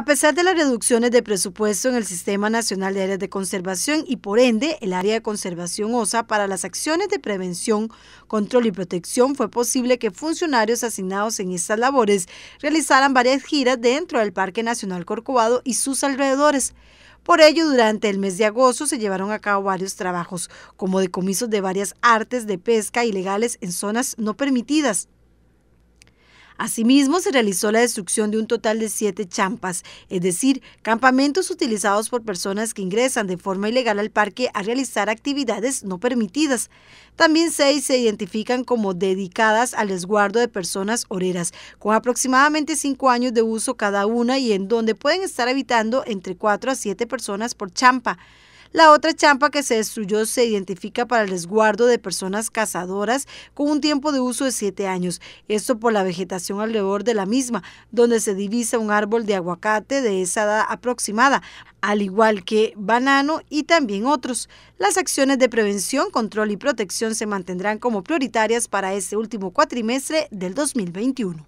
A pesar de las reducciones de presupuesto en el Sistema Nacional de Áreas de Conservación y por ende el Área de Conservación OSA para las acciones de prevención, control y protección, fue posible que funcionarios asignados en estas labores realizaran varias giras dentro del Parque Nacional Corcovado y sus alrededores. Por ello, durante el mes de agosto se llevaron a cabo varios trabajos, como decomisos de varias artes de pesca ilegales en zonas no permitidas, Asimismo, se realizó la destrucción de un total de siete champas, es decir, campamentos utilizados por personas que ingresan de forma ilegal al parque a realizar actividades no permitidas. También seis se identifican como dedicadas al resguardo de personas oreras, con aproximadamente cinco años de uso cada una y en donde pueden estar habitando entre cuatro a siete personas por champa. La otra champa que se destruyó se identifica para el resguardo de personas cazadoras con un tiempo de uso de siete años, esto por la vegetación alrededor de la misma, donde se divisa un árbol de aguacate de esa edad aproximada, al igual que banano y también otros. Las acciones de prevención, control y protección se mantendrán como prioritarias para este último cuatrimestre del 2021.